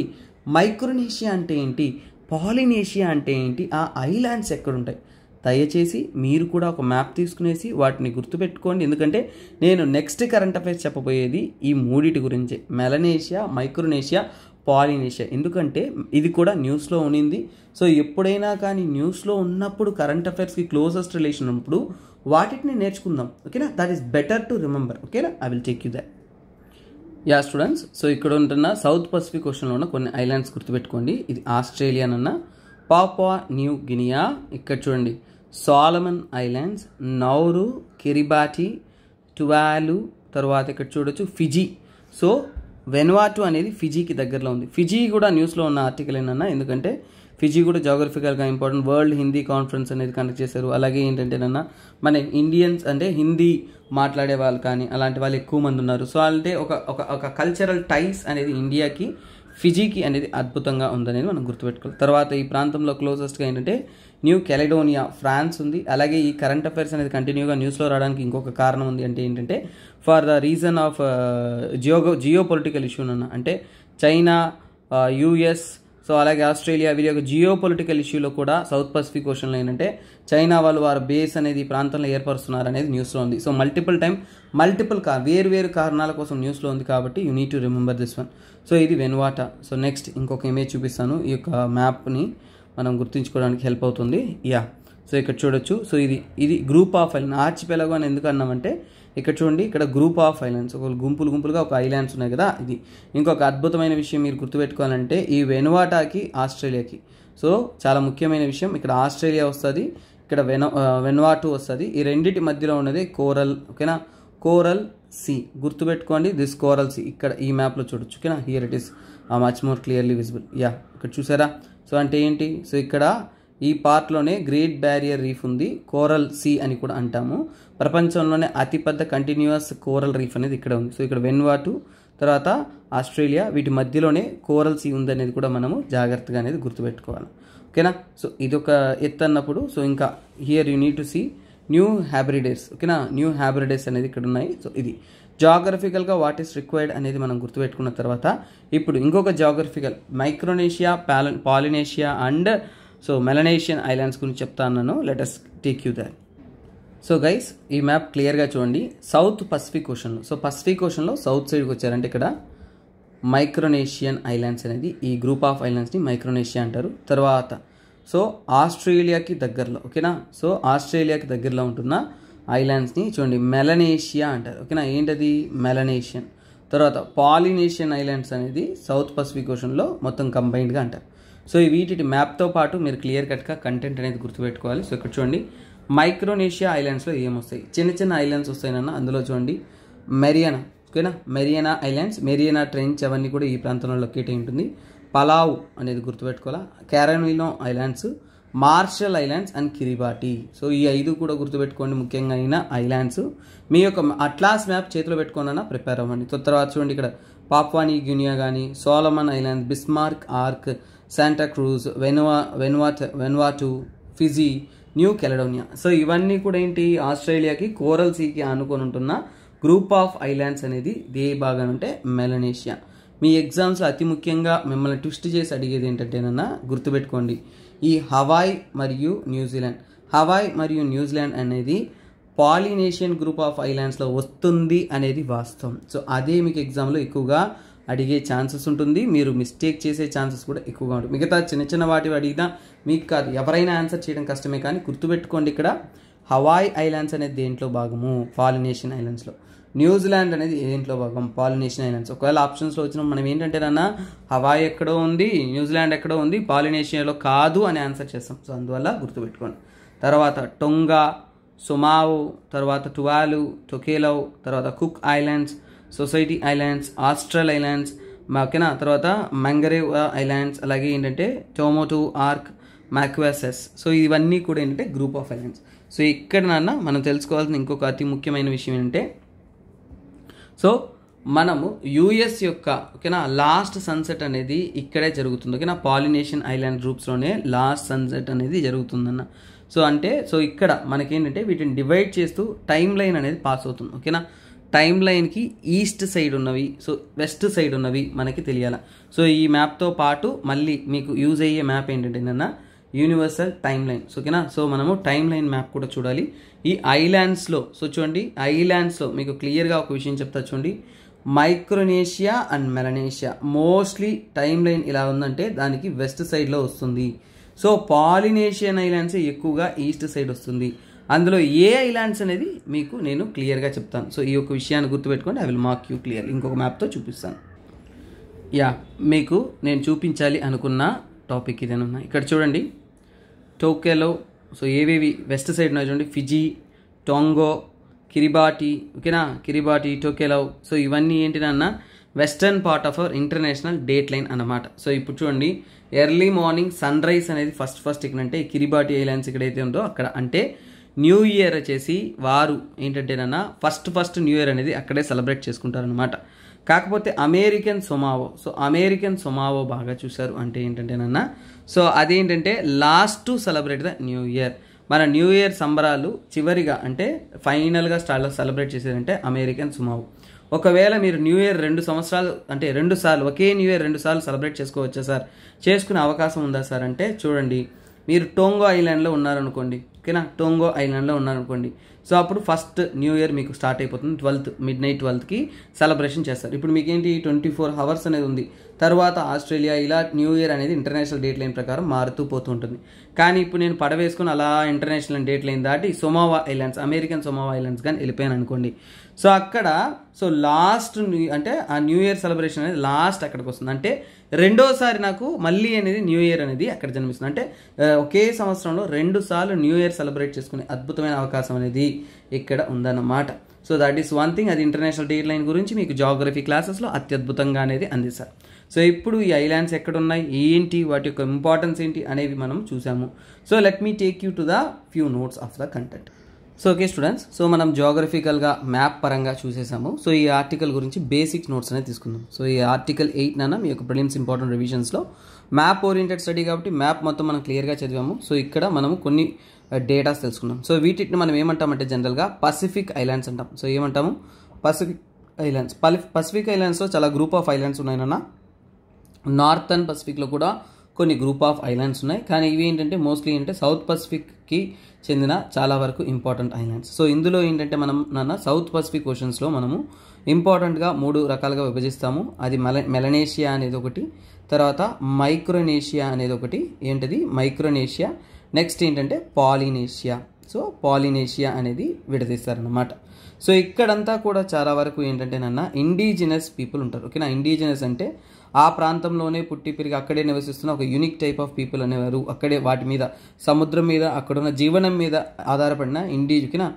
మైక్రోనేషియా అంటే ఏంటి పాలినేషియా అంటే ఏంటి ఆ ఐలాండ్స్ ఎక్కడుంటాయి దయచేసి మీరు కూడా ఒక మ్యాప్ తీసుకునేసి వాటిని గుర్తుపెట్టుకోండి ఎందుకంటే నేను నెక్స్ట్ కరెంట్ అఫైర్స్ చెప్పబోయేది ఈ మూడిటి గురించి మెలనేషియా మైక్రోనేషియా పాలినేషియా ఎందుకంటే ఇది కూడా న్యూస్లో ఉనింది సో ఎప్పుడైనా కానీ న్యూస్లో ఉన్నప్పుడు కరెంట్ అఫైర్స్కి క్లోజెస్ట్ రిలేషన్ ఉన్నప్పుడు వాటిని నేర్చుకుందాం ఓకేనా that is better to remember ఓకేనా I will take you that yeah students so ఇక్కడ ఉంటున్న సౌత్ పసిఫిక్ ఓషన్లో ఉన్న కొన్ని ఐలాండ్స్ గుర్తుపెట్టుకోండి ఇది ఆస్ట్రేలియానన్న పాపా న్యూ గినియా ఇక్కడ చూడండి Solomon islands Nauru Kiribati Tuvalu తర్వాత ఇక్కడ చూడొచ్చు ఫిజీ సో వెన్వాటు అనేది ఫిజీకి దగ్గరలో ఉంది ఫిజీ కూడా న్యూస్లో ఉన్న ఆర్టికల్ ఏంటన్నా ఎందుకంటే ఫిజీ కూడా జాగ్రఫికల్గా ఇంపార్టెంట్ వరల్డ్ హిందీ కాన్ఫరెన్స్ అనేది కండక్ట్ చేశారు అలాగే ఏంటంటేనన్నా మన ఇండియన్స్ అంటే హిందీ మాట్లాడే వాళ్ళు కానీ అలాంటి వాళ్ళు ఎక్కువ మంది ఉన్నారు సో అంటే ఒక ఒక ఒక కల్చరల్ టైస్ అనేది ఇండియాకి ఫిజీకి అనేది అద్భుతంగా ఉందనేది మనం గుర్తుపెట్టుకోవాలి తర్వాత ఈ ప్రాంతంలో క్లోజెస్ట్గా ఏంటంటే న్యూ కెలెడోనియా ఫ్రాన్స్ ఉంది అలాగే ఈ కరెంట్ అఫైర్స్ అనేది కంటిన్యూగా న్యూస్లో రావడానికి ఇంకొక కారణం ఉంది అంటే ఏంటంటే for the reason of geo geopolitical issue అన్న అంటే చైనా యూఎస్ సో అలాగే ఆస్ట్రేలియా వీరి యొక్క జియో పొలిటికల్ ఇష్యూలో కూడా సౌత్ పసిఫిక్ ఓషన్లో ఏంటంటే చైనా వాళ్ళు వారి బేస్ అనేది ఈ ప్రాంతంలో ఏర్పరుస్తున్నారు అనేది న్యూస్లో ఉంది సో మల్టిపుల్ టైం మల్టిపుల్ కా వేరు వేరు కారణాల కోసం న్యూస్లో ఉంది కాబట్టి you need to remember this one so ఇది వెన్వాటా సో నెక్స్ట్ ఇంకొక ఇమేజ్ చూపిస్తాను ఈ యొక్క మ్యాప్ని మనం గుర్తుంచుకోవడానికి హెల్ప్ అవుతుంది యా సో ఇక్కడ చూడొచ్చు సో ఇది ఇది గ్రూప్ ఆఫ్ ఐలాండ్ ఆర్చిపెలగో అని ఎందుకు అన్నామంటే ఇక్కడ చూడండి ఇక్కడ గ్రూప్ ఆఫ్ ఐలాండ్స్ ఒక గుంపులు గుంపులుగా ఒక ఐలాండ్స్ ఉన్నాయి కదా ఇది ఇంకొక అద్భుతమైన విషయం మీరు గుర్తుపెట్టుకోవాలంటే ఈ వెనువాటాకి ఆస్ట్రేలియాకి సో చాలా ముఖ్యమైన విషయం ఇక్కడ ఆస్ట్రేలియా వస్తుంది ఇక్కడ వెన వెన్వాటు వస్తుంది ఈ రెండింటి మధ్యలో ఉన్నది కోరల్ ఓకేనా కోరల్ సి గుర్తుపెట్టుకోండి దిస్ కోరల్ సి ఇక్కడ ఈ మ్యాప్లో చూడొచ్చు ఓకేనా here it is much more clearly visible yeah ఇక్కడ చూసారా సో అంటే ఏంటి సో ఇక్కడ ఈ పార్ట్లోనే గ్రేట్ బ్యారియర్ రీఫ్ ఉంది కోరల్ సీ అని కూడా అంటాము ప్రపంచంలోనే అతిపెద్ద కంటిన్యూస్ కోరల్ రీఫ్ అనేది ఇక్కడ ఉంది సో ఇక్కడ వెన్వాటు తర్వాత ఆస్ట్రేలియా వీటి మధ్యలోనే కోరల్ సీ ఉంది అనేది కూడా మనము జాగ్రత్తగా అనేది గుర్తుపెట్టుకోవాలి ఓకేనా సో ఇది ఒక ఎత్తు అన్నప్పుడు సో ఇంకా here you need to see New Hebrides ఓకేనా న్యూ హ్యాబ్రిడేస్ అనేది ఇక్కడ ఉన్నాయి సో ఇది జాగ్రఫికల్గా వాట్ ఈస్ రిక్వైర్డ్ అనేది మనం గుర్తుపెట్టుకున్న తర్వాత ఇప్పుడు ఇంకొక జాగ్రఫికల్ మైక్రోనేషియా పాల Polynesia and so Melanesian islands గురించి చెప్తాను let us take you that so guys ఈ మ్యాప్ క్లియర్గా చూడండి సౌత్ పసిఫిక్ ఓషన్లో సో పసిఫిక్ ఓషన్లో సౌత్ సైడ్కి వచ్చారంటే ఇక్కడ మైక్రోనేషియన్ ఐలాండ్స్ అనేది ఈ గ్రూప్ ఆఫ్ ఐలాండ్స్ని మైక్రోనేషియా అంటారు తర్వాత సో ఆస్ట్రేలియాకి దగ్గరలో ఓకేనా సో ఆస్ట్రేలియాకి దగ్గరలో ఉంటున్న ఐలాండ్స్ని చూడండి మెలనేషియా అంటారు ఓకేనా ఏంటది మెలనేషియన్ తర్వాత పాలినేషియన్ ఐలాండ్స్ అనేది సౌత్ పసిఫిక్ ఓషన్లో మొత్తం కంబైన్డ్గా అంటారు సో ఈ వీటి మ్యాప్తో పాటు మీరు క్లియర్ కట్గా కంటెంట్ అనేది గుర్తుపెట్టుకోవాలి సో ఇక్కడ చూడండి మైక్రోనేషియా ఐలాండ్స్లో ఏమొస్తాయి చిన్న చిన్న ఐలాండ్స్ వస్తాయినన్న అందులో చూడండి మెరియానా ఓకేనా మెరియానా ఐలాండ్స్ మెరియానా ట్రెంచ్ అవన్నీ కూడా ఈ ప్రాంతంలో లొకేట్ అయి ఉంటుంది పలావ్ అనేది గుర్తుపెట్టుకోవాలా క్యారనీలో islands Marshall islands and Kiribati so ఈ ఐదు కూడా గుర్తుపెట్టుకోండి ముఖ్యంగా అయిన ఐలాండ్స్ మీ యొక్క అట్లాస్ మ్యాప్ చేతిలో పెట్టుకోనన్నా ప్రిపేర్ అవ్వండి తర్వాత చూడండి ఇక్కడ పాప్వాని గ్యూనియా కానీ Solomon island Bismarck arc Santa Cruz వెనువా వెన్వాట్ Vanuatu Fiji New Caledonia so ఇవన్నీ కూడా ఏంటి ఆస్ట్రేలియాకి కోరల్ సీకి ఆనుకొని ఉంటున్న గ్రూప్ ఆఫ్ ఐలాండ్స్ అనేది ఏ భాగం అంటే మెలనేషియా మీ ఎగ్జామ్స్లో అతి ముఖ్యంగా మిమ్మల్ని ట్విస్ట్ చేసి అడిగేది ఏంటంటేనన్నా గుర్తుపెట్టుకోండి ఈ హవాయ్ మరియు న్యూజిలాండ్ హవాయ్ మరియు న్యూజిలాండ్ అనేది పాలినేషియన్ గ్రూప్ ఆఫ్ ఐలాండ్స్లో వస్తుంది అనేది వాస్తవం సో అదే మీకు ఎగ్జామ్లో ఎక్కువగా అడిగే ఛాన్సెస్ ఉంటుంది మీరు మిస్టేక్ చేసే ఛాన్సెస్ కూడా ఎక్కువగా ఉంటుంది మిగతా చిన్న చిన్న వాటివి అడిగినా మీకు కాదు ఎవరైనా ఆన్సర్ చేయడం కష్టమే కానీ గుర్తుపెట్టుకోండి ఇక్కడ హవాయ్ ఐలాండ్స్ అనేది దేంట్లో భాగము పాలినేషియన్ ఐలాండ్స్లో న్యూజిలాండ్ అనేది దీంట్లో భాగం పాలినేషన్ ఐలాండ్స్ ఒకవేళ ఆప్షన్స్లో వచ్చిన మనం ఏంటంటే నాన్న హవాయి ఎక్కడో ఉంది న్యూజిలాండ్ ఎక్కడో ఉంది పాలినేషియాలో కాదు అని ఆన్సర్ చేస్తాం సో అందువల్ల గుర్తుపెట్టుకోండి తర్వాత టొంగా సుమావు తర్వాత టువాలు టొకేలవ్ తర్వాత Cook Islands Society Islands Austral Islands ఓకేనా తర్వాత మంగరేవ్ ఐలాండ్స్ అలాగే ఏంటంటే టోమోటో ఆర్క్ మ్యాక్వాసెస్ సో ఇవన్నీ కూడా ఏంటంటే గ్రూప్ ఆఫ్ ఐలాండ్స్ సో ఇక్కడ నాన్న మనం తెలుసుకోవాల్సిన ఇంకొక అతి ముఖ్యమైన విషయం ఏంటంటే సో మనము యుఎస్ యొక్క ఓకేనా లాస్ట్ సన్సెట్ అనేది ఇక్కడే జరుగుతుంది ఓకేనా పాలినేషియన్ ఐలాండ్ గ్రూప్స్లోనే లాస్ట్ సన్సెట్ అనేది జరుగుతుందన్న సో అంటే సో ఇక్కడ మనకేంటంటే వీటిని డివైడ్ చేస్తూ టైం లైన్ అనేది పాస్ అవుతుంది ఓకేనా టైం లైన్కి ఈస్ట్ సైడ్ ఉన్నవి సో వెస్ట్ సైడ్ ఉన్నవి మనకి తెలియాలి సో ఈ మ్యాప్తో పాటు మళ్ళీ మీకు యూజ్ అయ్యే మ్యాప్ ఏంటంటే ఏంటన్నా యూనివర్సల్ టైమ్ లైన్ ఓకేనా సో మనము టైమ్ లైన్ మ్యాప్ కూడా చూడాలి ఈ ఐలాండ్స్లో సో చూడండి ఐలాండ్స్లో మీకు క్లియర్గా ఒక విషయం చెప్తా చూడండి Micronesia and Melanesia mostly time line ఇలా ఉందంటే దానికి వెస్ట్ సైడ్లో వస్తుంది సో పాలినేషియన్ ఐలాండ్స్ ఎక్కువగా ఈస్ట్ సైడ్ వస్తుంది అందులో ఏ ఐలాండ్స్ అనేది మీకు నేను క్లియర్గా చెప్తాను సో ఈ యొక్క విషయాన్ని గుర్తుపెట్టుకోండి I will mark you clear ఇంకొక మ్యాప్తో చూపిస్తాను యా మీకు నేను చూపించాలి అనుకున్న టాపిక్ ఇదేనన్నా ఇక్కడ చూడండి టోకెలో సో ఏవేవి వెస్ట్ సైడ్ ఉన్నాయి చూడండి ఫిజీ టోంగో కిరిబాటి ఓకేనా కిరిబాటి టోకెలో సో ఇవన్నీ ఏంటినన్నా western part of our international date line అనమాట సో ఇప్పుడు చూడండి ఎర్లీ మార్నింగ్ సన్ రైజ్ అనేది ఫస్ట్ ఫస్ట్ ఇక్కడ అంటే కిరిబాటి ఐలాండ్స్ అయితే ఉందో అక్కడ అంటే న్యూ ఇయర్ వచ్చేసి వారు ఏంటంటేనన్నా ఫస్ట్ ఫస్ట్ న్యూ ఇయర్ అనేది అక్కడే సెలబ్రేట్ చేసుకుంటారనమాట కాకపోతే American Samoa so American Samoa బాగా చూశారు అంటే ఏంటంటేనన్నా సో అదేంటంటే last to celebrate the new year మన న్యూ ఇయర్ సంబరాలు చివరిగా అంటే ఫైనల్గా స్టార్ట్ సెలబ్రేట్ చేసేదంటే అమెరికన్ సుమావు ఒకవేళ మీరు న్యూ ఇయర్ రెండు సంవత్సరాలు అంటే రెండు సార్లు ఒకే న్యూ ఇయర్ రెండు సార్లు సెలబ్రేట్ చేసుకోవచ్చా సార్ చేసుకునే అవకాశం ఉందా సార్ అంటే చూడండి మీరు టోంగో ఐలాండ్లో ఉన్నారనుకోండి ఓకేనా టోంగో ఐలాండ్లో ఉన్నారనుకోండి సో అప్పుడు ఫస్ట్ న్యూ ఇయర్ మీకు స్టార్ట్ అయిపోతుంది ట్వెల్త్ మిడ్ నైట్ ట్వెల్త్కి సెలబ్రేషన్ చేస్తారు ఇప్పుడు మీకేంటి ట్వంటీ ఫోర్ అవర్స్ అనేది ఉంది తర్వాత ఆస్ట్రేలియా ఇలా న్యూ ఇయర్ అనేది ఇంటర్నేషనల్ డేట్ లైన్ ప్రకారం మారుతూ పోతూ ఉంటుంది కానీ ఇప్పుడు నేను పడవేసుకుని అలా ఇంటర్నేషనల్ డేట్ లైన్ దాటి Samoa islands American Samoa islands కానీ వెళ్ళిపోయాను అనుకోండి సో అక్కడ సో లాస్ట్ అంటే ఆ న్యూ ఇయర్ సెలబ్రేషన్ అనేది లాస్ట్ అక్కడికి వస్తుంది అంటే రెండోసారి నాకు మళ్ళీ అనేది న్యూ ఇయర్ అనేది అక్కడ జన్మిస్తుంది అంటే ఒకే సంవత్సరంలో రెండు సార్లు న్యూ ఇయర్ సెలబ్రేట్ చేసుకునే అద్భుతమైన అవకాశం అనేది ఇక్కడ ఉందన్నమాట so that is one thing అది ఇంటర్నేషనల్ డేట్ లైన్ గురించి మీకు జాగ్రఫీ క్లాసెస్లో అత్యద్భుతంగా అనేది అందిస్తారు సో ఇప్పుడు ఈ ఐలాండ్స్ ఎక్కడున్నాయి ఏంటి వాటి యొక్క ఇంపార్టెన్స్ ఏంటి అనేవి మనం చూసాము so let me take you to the few notes of the content so okay students so మనం జోగ్రఫికల్గా మ్యాప్ పరంగా చూసేసాము సో ఈ ఆర్టికల్ గురించి బేసిక్ నోట్స్ అనేది తీసుకుందాం సో ఈ ఆర్టికల్ ఎయిట్ నాన్న మీ యొక్క ప్రిలిమ్స్ ఇంపార్టెంట్ రివిజన్స్లో మ్యాప్ ఓరియంటెడ్ స్టడీ కాబట్టి మ్యాప్ మొత్తం మనం క్లియర్గా చదివాము సో ఇక్కడ మనము కొన్ని డేటాస్ uh, తెలుసుకున్నాం సో వీటిని మనం ఏమంటామంటే జనరల్గా పసిఫిక్ ఐలాండ్స్ అంటాం సో ఏమంటాము పసిఫిక్ ఐలాండ్స్ పసిఫిక్ ఐలాండ్స్లో చాలా గ్రూప్ ఆఫ్ ఐలాండ్స్ ఉన్నాయన్న నార్థన్ పసిఫిక్లో కూడా కొన్ని గ్రూప్ ఆఫ్ ఐలాండ్స్ ఉన్నాయి కానీ ఇవి ఏంటంటే మోస్ట్లీ ఏంటంటే సౌత్ పసిఫిక్కి చెందిన చాలా వరకు ఇంపార్టెంట్ ఐలాండ్స్ సో ఇందులో ఏంటంటే మనం నాన్న సౌత్ పసిఫిక్ ఓషన్స్లో మనము ఇంపార్టెంట్గా మూడు రకాలుగా విభజిస్తాము అది మెల మెలనేషియా అనేది ఒకటి తర్వాత మైక్రోనేషియా అనేది ఒకటి ఏంటది మైక్రోనేషియా నెక్స్ట్ ఏంటంటే పాలినేషియా సో పాలినేషియా అనేది విడదీస్తారనమాట సో ఇక్కడంతా కూడా చాలా వరకు ఏంటంటే నన్న ఇండిజినస్ పీపుల్ ఉంటారు ఓకేనా ఇండిజినస్ అంటే ఆ ప్రాంతంలోనే పుట్టి పెరిగి అక్కడే నివసిస్తున్న ఒక యూనిక్ టైప్ ఆఫ్ పీపుల్ అనేవారు అక్కడే వాటి మీద సముద్రం మీద అక్కడున్న జీవనం మీద ఆధారపడిన ఇండిజికినా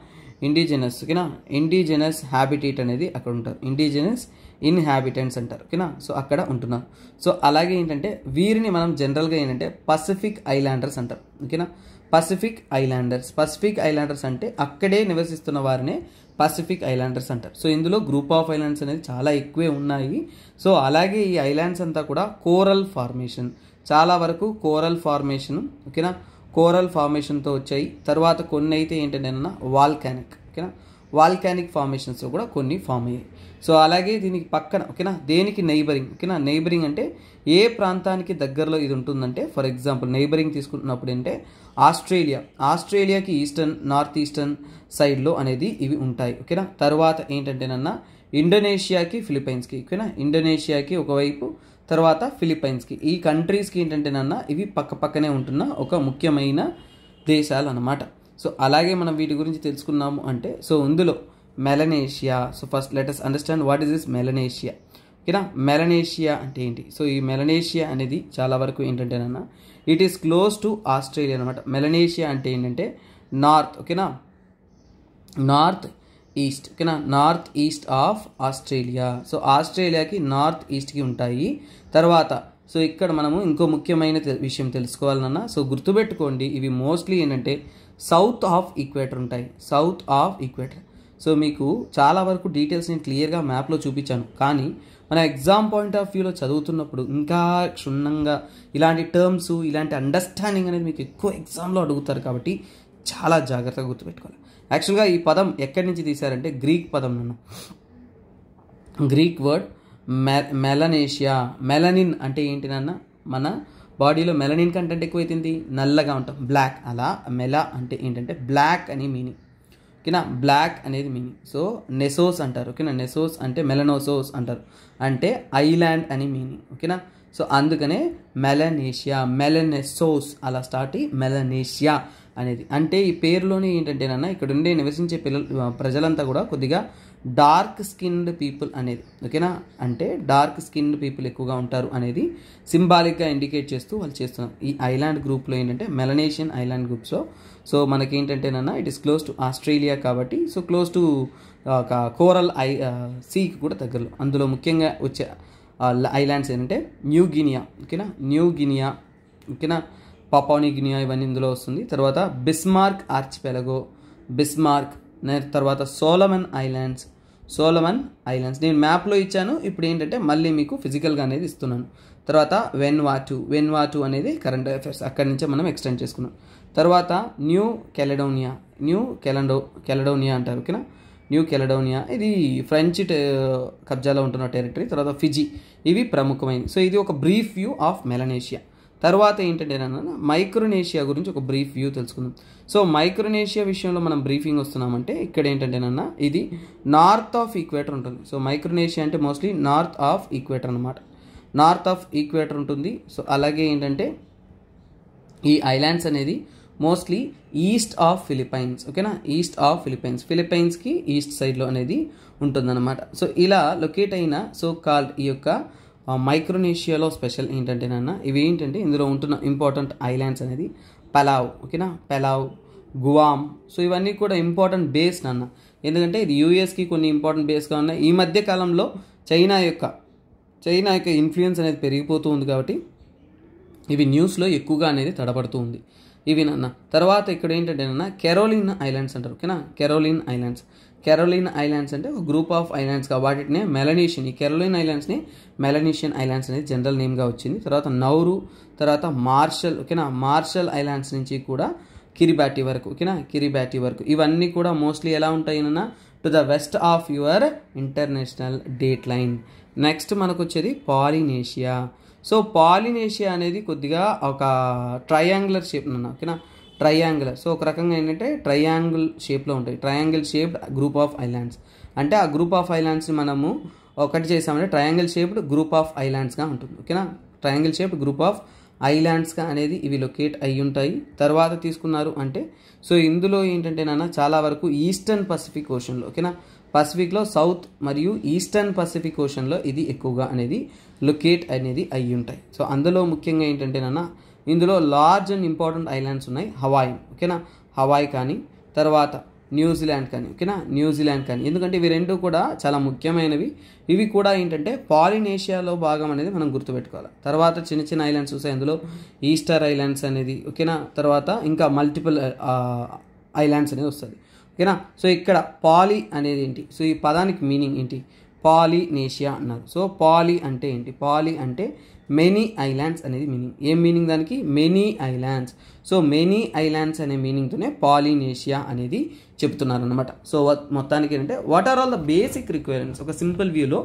ఇండిజినస్ ఓకేనా ఇండిజినస్ హ్యాబిటేట్ అనేది అక్కడ ఉంటారు ఇండిజినస్ ఇన్హాబిటెంట్స్ అంటారు ఓకేనా సో అక్కడ ఉంటున్నారు సో అలాగే ఏంటంటే వీరిని మనం జనరల్గా ఏంటంటే పసిఫిక్ ఐలాండర్స్ అంటారు ఓకేనా పసిఫిక్ ఐలాండర్స్ పసిఫిక్ ఐలాండర్స్ అంటే అక్కడే నివసిస్తున్న వారిని పసిఫిక్ ఐలాండర్స్ అంటారు సో ఇందులో గ్రూప్ ఆఫ్ ఐలాండ్స్ అనేది చాలా ఎక్కువే ఉన్నాయి సో అలాగే ఈ ఐలాండ్స్ అంతా కూడా కోరల్ ఫార్మేషన్ చాలా వరకు కోరల్ ఫార్మేషన్ ఓకేనా కోరల్ ఫార్మేషన్తో వచ్చాయి తర్వాత కొన్ని అయితే ఏంటంటే వాల్కానిక్ ఓకేనా వాల్కానిక్ ఫార్మేషన్స్ కూడా కొన్ని ఫామ్ అయ్యాయి సో అలాగే దీనికి పక్కన ఓకేనా దేనికి నైబరింగ్ ఓకేనా నైబరింగ్ అంటే ఏ ప్రాంతానికి దగ్గరలో ఇది ఉంటుందంటే ఫర్ ఎగ్జాంపుల్ నైబరింగ్ తీసుకుంటున్నప్పుడు అంటే ఆస్ట్రేలియా ఆస్ట్రేలియాకి ఈస్టర్న్ నార్త్ ఈస్టర్న్ సైడ్లో అనేది ఇవి ఉంటాయి ఓకేనా తర్వాత ఏంటంటేనన్నా ఇండోనేషియాకి ఫిలిపైన్స్కి ఓకేనా ఇండోనేషియాకి ఒకవైపు తర్వాత ఫిలిపైన్స్కి ఈ కంట్రీస్కి ఏంటంటేనన్నా ఇవి పక్క పక్కనే ఉంటున్న ఒక ముఖ్యమైన దేశాలు అన్నమాట సో అలాగే మనం వీటి గురించి తెలుసుకున్నాము అంటే సో ఇందులో Melanesia so first letters understand what is this Melanesia ఓకేనా మెలనేషియా అంటే ఏంటి సో ఈ మెలనేషియా అనేది చాలా వరకు ఏంటంటేనన్నా it is close to Australia అనమాట మెలనేషియా అంటే ఏంటంటే నార్త్ ఓకేనా నార్త్ ఈస్ట్ ఓకేనా north east of Australia so ఆస్ట్రేలియాకి నార్త్ ఈస్ట్కి ఉంటాయి తర్వాత సో ఇక్కడ మనము ఇంకో ముఖ్యమైన విషయం తెలుసుకోవాలన్నా సో గుర్తుపెట్టుకోండి ఇవి మోస్ట్లీ ఏంటంటే సౌత్ ఆఫ్ ఈక్వేటర్ ఉంటాయి సౌత్ ఆఫ్ ఈక్వేటర్ సో మీకు చాలా వరకు డీటెయిల్స్ నేను క్లియర్గా మ్యాప్లో చూపించాను కానీ మన ఎగ్జామ్ పాయింట్ ఆఫ్ వ్యూలో చదువుతున్నప్పుడు ఇంకా క్షుణ్ణంగా ఇలాంటి టర్మ్స్ ఇలాంటి అండర్స్టాండింగ్ అనేది మీకు ఎక్కువ ఎగ్జామ్లో అడుగుతారు కాబట్టి చాలా జాగ్రత్తగా గుర్తుపెట్టుకోవాలి యాక్చువల్గా ఈ పదం ఎక్కడి నుంచి తీశారంటే గ్రీక్ పదం నన్ను గ్రీక్ వర్డ్ మె మెలనేషియా మెలనిన్ అంటే ఏంటి నాన్న మన బాడీలో మెలనిన్ కంటెంట్ ఎక్కువైతుంది నల్లగా ఉంటాం బ్లాక్ అలా మెలా అంటే ఏంటంటే బ్లాక్ అని మీనింగ్ ఓకేనా బ్లాక్ అనేది మీనింగ్ సో నెసోస్ అంటారు ఓకేనా నెసోస్ అంటే మెలనోసోస్ అంటారు అంటే ఐలాండ్ అని మీనింగ్ ఓకేనా సో అందుకనే మెలనేషియా మెలనెసోస్ అలా స్టార్ట్ మెలనేషియా అనేది అంటే ఈ పేరులోనే ఏంటంటే నాన్న ఇక్కడ ఉండే నివసించే పిల్లలు ప్రజలంతా కూడా కొద్దిగా డార్క్ స్కిన్డ్ పీపుల్ అనేది ఓకేనా అంటే డార్క్ స్కిన్డ్ పీపుల్ ఎక్కువగా ఉంటారు అనేది సింబాలిక్గా ఇండికేట్ చేస్తూ వాళ్ళు చేస్తున్నారు ఈ ఐలాండ్ గ్రూప్లో ఏంటంటే మెలనేషియన్ ఐలాండ్ గ్రూప్స్లో సో మనకి ఏంటంటేనన్నా it is close to Australia కాబట్టి సో క్లోజ్ టు కోరల్ ఐ సీకి కూడా దగ్గరలో అందులో ముఖ్యంగా వచ్చే ఐలాండ్స్ ఏంటంటే న్యూ గినియా ఓకేనా న్యూ గినియా ఓకేనా పాపానీ గినియా ఇవన్నీ ఇందులో వస్తుంది తర్వాత బిస్మార్క్ ఆర్చిపెలగో బిస్మార్క్ తర్వాత సోలమన్ ఐలాండ్స్ సోలమన్ ఐలాండ్స్ నేను మ్యాప్లో ఇచ్చాను ఇప్పుడు ఏంటంటే మళ్ళీ మీకు ఫిజికల్గా అనేది ఇస్తున్నాను తర్వాత వెన్ వెన్ వెన్వాటు అనేది కరెంట్ అఫేర్స్ అక్కడి నుంచే మనం ఎక్స్టెండ్ చేసుకున్నాం తర్వాత న్యూ కెలడోనియా న్యూ కెలడో కెలడోనియా అంటారు ఓకేనా న్యూ కెలడోనియా ఇది ఫ్రెంచ్ కబ్జాలో ఉంటున్న టెరిటరీ తర్వాత ఫిజీ ఇవి ప్రముఖమైనవి సో ఇది ఒక బ్రీఫ్ వ్యూ ఆఫ్ మెలనేషియా తర్వాత ఏంటంటే మైక్రోనేషియా గురించి ఒక బ్రీఫ్ వ్యూ తెలుసుకుందాం సో మైక్రోనేషియా విషయంలో మనం బ్రీఫింగ్ వస్తున్నామంటే ఇక్కడ ఏంటంటేనన్నా ఇది నార్త్ ఆఫ్ ఈక్వేటర్ ఉంటుంది సో మైక్రోనేషియా అంటే మోస్ట్లీ నార్త్ ఆఫ్ ఈక్వేటర్ అనమాట నార్త్ ఆఫ్ ఈక్వేటర్ ఉంటుంది సో అలాగే ఏంటంటే ఈ ఐలాండ్స్ అనేది మోస్ట్లీ ఈస్ట్ ఆఫ్ ఫిలిపైన్స్ ఓకేనా ఈస్ట్ ఆఫ్ ఫిలిపైన్స్ ఫిలిపైన్స్కి ఈస్ట్ సైడ్లో అనేది ఉంటుందన్నమాట సో ఇలా లొకేట్ అయిన సో కాల్డ్ ఈ యొక్క మైక్రోనేషియాలో స్పెషల్ ఏంటంటే నాన్న ఇవి ఏంటంటే ఇందులో ఉంటున్న ఇంపార్టెంట్ ఐలాండ్స్ అనేది పలావ్ ఓకేనా పెలావ్ గువామ్ సో ఇవన్నీ కూడా ఇంపార్టెంట్ బేస్ నాన్న ఎందుకంటే ఇది యూఎస్కి కొన్ని ఇంపార్టెంట్ బేస్గా ఉన్నాయి ఈ మధ్య కాలంలో చైనా యొక్క చైనా యొక్క ఇన్ఫ్లుయెన్స్ అనేది పెరిగిపోతూ ఉంది కాబట్టి ఇవి న్యూస్లో ఎక్కువగా అనేది తడబడుతూ ఉంది ఇవి నాన్న తర్వాత ఇక్కడ ఏంటంటే నాన్న కెరోలిన్ ఐలాండ్స్ అంటారు ఓకేనా కెరోలిన్ ఐలాండ్స్ కెరోలిన్ ఐలాండ్స్ అంటే ఒక గ్రూప్ ఆఫ్ ఐలాండ్స్గా వాటినే మెలనీషియన్ ఈ కెరోలిన్ ఐలాండ్స్ని మెలనీషియన్ ఐలాండ్స్ అనేది జనరల్ నేమ్గా వచ్చింది తర్వాత నౌరు తర్వాత మార్షల్ ఓకేనా మార్షల్ ఐలాండ్స్ నుంచి కూడా కిరిబాటి వరకు ఓకేనా కిరిబాటి వరకు ఇవన్నీ కూడా మోస్ట్లీ ఎలా ఉంటాయినా to the west of your international date line next మనకు వచ్చేది పాలినేషియా సో పాలినేషియా అనేది కొద్దిగా ఒక ట్రయాంగులర్ షేప్ ఓకేనా ట్రయాంగిల్ సో ఒక రకంగా ఏంటంటే ట్రయాంగిల్ షేప్లో ఉంటాయి triangle shaped group of islands అంటే ఆ గ్రూప్ ఆఫ్ ఐలాండ్స్ని మనము ఒకటి చేసామంటే ట్రయాంగిల్ షేప్డ్ గ్రూప్ ఆఫ్ ఐలాండ్స్గా ఉంటుంది ఓకేనా ట్రయాంగిల్ షేప్డ్ గ్రూప్ ఆఫ్ ఐలాండ్స్గా అనేది ఇవి లొకేట్ అయి ఉంటాయి తర్వాత తీసుకున్నారు అంటే సో ఇందులో ఏంటంటే నాన్న చాలా వరకు ఈస్టర్న్ పసిఫిక్ ఓషన్లో ఓకేనా పసిఫిక్లో సౌత్ మరియు ఈస్టర్న్ పసిఫిక్ ఓషన్లో ఇది ఎక్కువగా అనేది లొకేట్ అనేది అయి ఉంటాయి సో అందులో ముఖ్యంగా ఏంటంటే నాన్న ఇందులో లార్జ్ అండ్ ఇంపార్టెంట్ ఐలాండ్స్ ఉన్నాయి హవాయి ఓకేనా హవాయి కానీ తర్వాత న్యూజిలాండ్ కానీ ఓకేనా న్యూజిలాండ్ కానీ ఎందుకంటే ఇవి రెండు కూడా చాలా ముఖ్యమైనవి ఇవి కూడా ఏంటంటే పాలినేషియాలో భాగం అనేది మనం గుర్తుపెట్టుకోవాలి తర్వాత చిన్న చిన్న ఐలాండ్స్ చూస్తే అందులో ఈస్టర్ ఐలాండ్స్ అనేది ఓకేనా తర్వాత ఇంకా మల్టిపుల్ ఐలాండ్స్ అనేది వస్తుంది ఓకేనా సో ఇక్కడ పాలి అనేది ఏంటి సో ఈ పదానికి మీనింగ్ ఏంటి పాలినేషియా అన్నారు సో పాలి అంటే ఏంటి పాలి అంటే మెనీ ఐలాండ్స్ అనేది మీనింగ్ ఏం మీనింగ్ దానికి many islands so many islands అనే మీనింగ్తోనే పాలినేషియా అనేది చెప్తున్నారనమాట సో మొత్తానికి ఏంటంటే what are all the basic requirements ఒక సింపుల్ వ్యూలో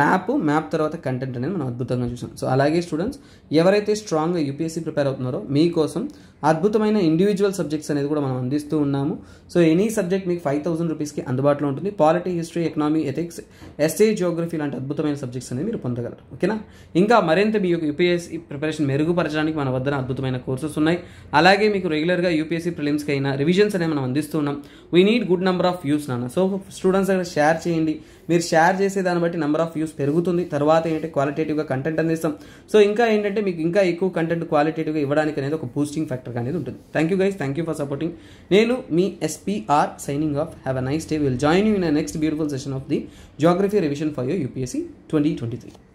మ్యాప్ మ్యాప్ తర్వాత కంటెంట్ అనేది మనం అద్భుతంగా చూసాం సో అలాగే స్టూడెంట్స్ ఎవరైతే స్ట్రాంగ్గా యూపీఎస్సీ ప్రిపేర్ అవుతున్నారో మీకోసం అద్భుతమైన ఇండివిజువల్ సబ్జెక్ట్స్ అనేది కూడా మనం అందిస్తూ ఉన్నాము సో ఎనీ సబ్జెక్ట్ మీకు ఫైవ్ థౌసండ్ రూపీస్కి అందుబాటులో ఉంటుంది polity history economy ethics essay geography లాంటి అద్భుతమైన సబ్జెక్ట్స్ అనేది మీరు పొందగలరు ఓకేనా ఇంకా మరింత మీ యొక్క యూపీఎస్సీ ప్రిపరేషన్ మెరుగుపరచడానికి మన వద్దన అద్భుతమైన కోర్సెస్ ఉన్నాయి అలాగే మీకు రెగ్యులర్గా యూపీఎస్సీ ప్రిలిమ్స్కి అయినా రివిజన్స్ అనేవి మనం అందిస్తున్నాం we need good number of views నాన్న సో స్టూడెంట్స్ దగ్గర షేర్ చేయండి మీరు షేర్ చేసే దాన్ని బట్టి నెంబర్ ఆఫ్ వ్యూస్ పెరుగుతుంది తర్వాత ఏంటంటే క్వాలిటేటివ్గా కంటెంట్ అందిస్తాం సో ఇంకా ఏంటంటే మీకు ఇంకా ఎక్కువ కంటెంట్ క్వాలిటేటివ్గా ఇవ్వడానికి అనేది ఒక బూస్టింగ్ ఫ్యాక్టర్ అనేది ఉంటుంది thank you guys thank you for supporting నేను మీ SPR signing off have a nice day will join you in next beautiful session of the geography revision for you UPSC twenty twenty three